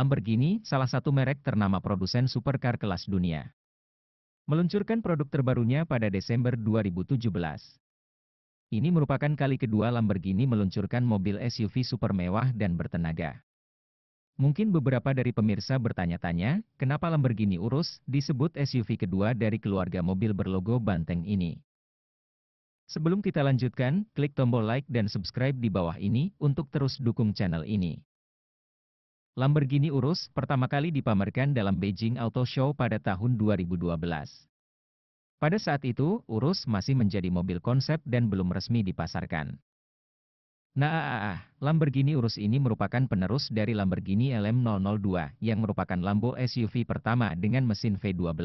Lamborghini, salah satu merek ternama produsen supercar kelas dunia, meluncurkan produk terbarunya pada Desember 2017. Ini merupakan kali kedua Lamborghini meluncurkan mobil SUV super mewah dan bertenaga. Mungkin beberapa dari pemirsa bertanya-tanya, kenapa Lamborghini Urus disebut SUV kedua dari keluarga mobil berlogo banteng ini? Sebelum kita lanjutkan, klik tombol like dan subscribe di bawah ini untuk terus dukung channel ini. Lamborghini Urus pertama kali dipamerkan dalam Beijing Auto Show pada tahun 2012. Pada saat itu, Urus masih menjadi mobil konsep dan belum resmi dipasarkan. Nah, ah, ah, ah, Lamborghini Urus ini merupakan penerus dari Lamborghini LM002 yang merupakan Lambo SUV pertama dengan mesin V12.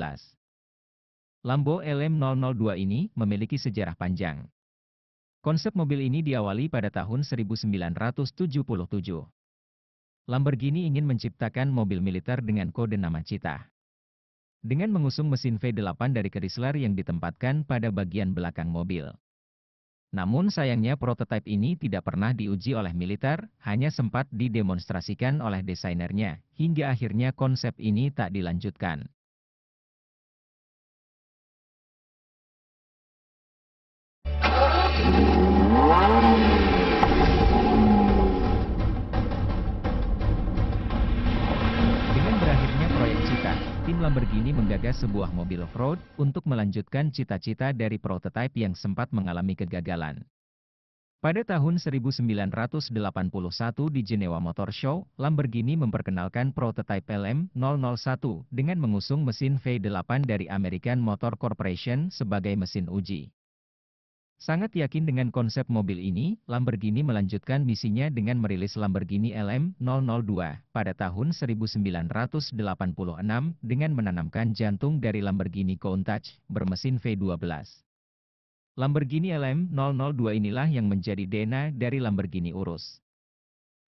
Lambo LM002 ini memiliki sejarah panjang. Konsep mobil ini diawali pada tahun 1977. Lamborghini ingin menciptakan mobil militer dengan kode nama Cita. Dengan mengusung mesin V8 dari Chrysler yang ditempatkan pada bagian belakang mobil. Namun sayangnya prototipe ini tidak pernah diuji oleh militer, hanya sempat didemonstrasikan oleh desainernya, hingga akhirnya konsep ini tak dilanjutkan. Lamborghini menggagas sebuah mobil off-road untuk melanjutkan cita-cita dari prototipe yang sempat mengalami kegagalan. Pada tahun 1981 di Jenewa Motor Show, Lamborghini memperkenalkan prototipe LM001 dengan mengusung mesin V8 dari American Motor Corporation sebagai mesin uji. Sangat yakin dengan konsep mobil ini, Lamborghini melanjutkan misinya dengan merilis Lamborghini LM002 pada tahun 1986 dengan menanamkan jantung dari Lamborghini Countach bermesin V12. Lamborghini LM002 inilah yang menjadi DNA dari Lamborghini Urus.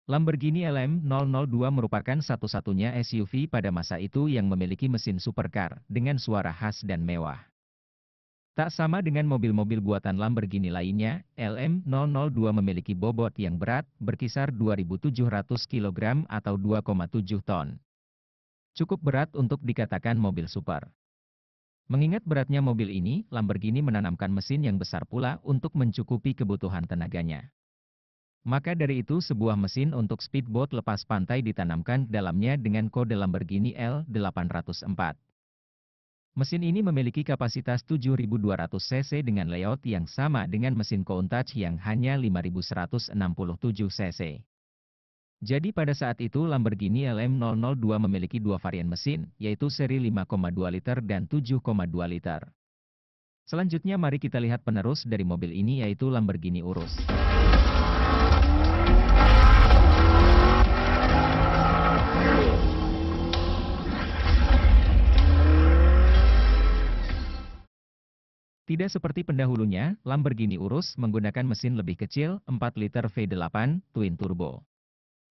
Lamborghini LM002 merupakan satu-satunya SUV pada masa itu yang memiliki mesin supercar dengan suara khas dan mewah. Tak sama dengan mobil-mobil buatan Lamborghini lainnya, LM002 memiliki bobot yang berat, berkisar 2.700 kg atau 2,7 ton. Cukup berat untuk dikatakan mobil super. Mengingat beratnya mobil ini, Lamborghini menanamkan mesin yang besar pula untuk mencukupi kebutuhan tenaganya. Maka dari itu sebuah mesin untuk speedboat lepas pantai ditanamkan dalamnya dengan kode Lamborghini L804. Mesin ini memiliki kapasitas 7200 cc dengan layout yang sama dengan mesin Countach yang hanya 5167 cc. Jadi pada saat itu Lamborghini LM002 memiliki dua varian mesin, yaitu seri 5,2 liter dan 7,2 liter. Selanjutnya mari kita lihat penerus dari mobil ini yaitu Lamborghini Urus. Tidak seperti pendahulunya, Lamborghini Urus menggunakan mesin lebih kecil, 4 liter V8, twin turbo.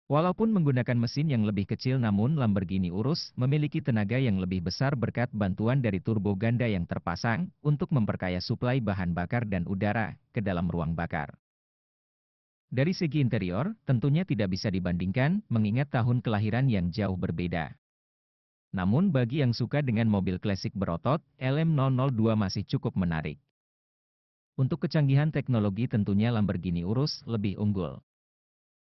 Walaupun menggunakan mesin yang lebih kecil namun Lamborghini Urus memiliki tenaga yang lebih besar berkat bantuan dari turbo ganda yang terpasang untuk memperkaya suplai bahan bakar dan udara ke dalam ruang bakar. Dari segi interior, tentunya tidak bisa dibandingkan mengingat tahun kelahiran yang jauh berbeda. Namun bagi yang suka dengan mobil klasik berotot, LM002 masih cukup menarik. Untuk kecanggihan teknologi tentunya Lamborghini Urus lebih unggul.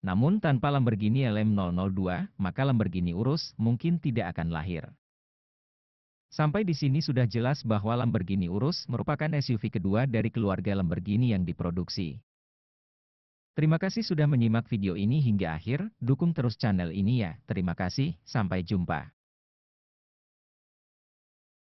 Namun tanpa Lamborghini LM002, maka Lamborghini Urus mungkin tidak akan lahir. Sampai di sini sudah jelas bahwa Lamborghini Urus merupakan SUV kedua dari keluarga Lamborghini yang diproduksi. Terima kasih sudah menyimak video ini hingga akhir, dukung terus channel ini ya, terima kasih, sampai jumpa.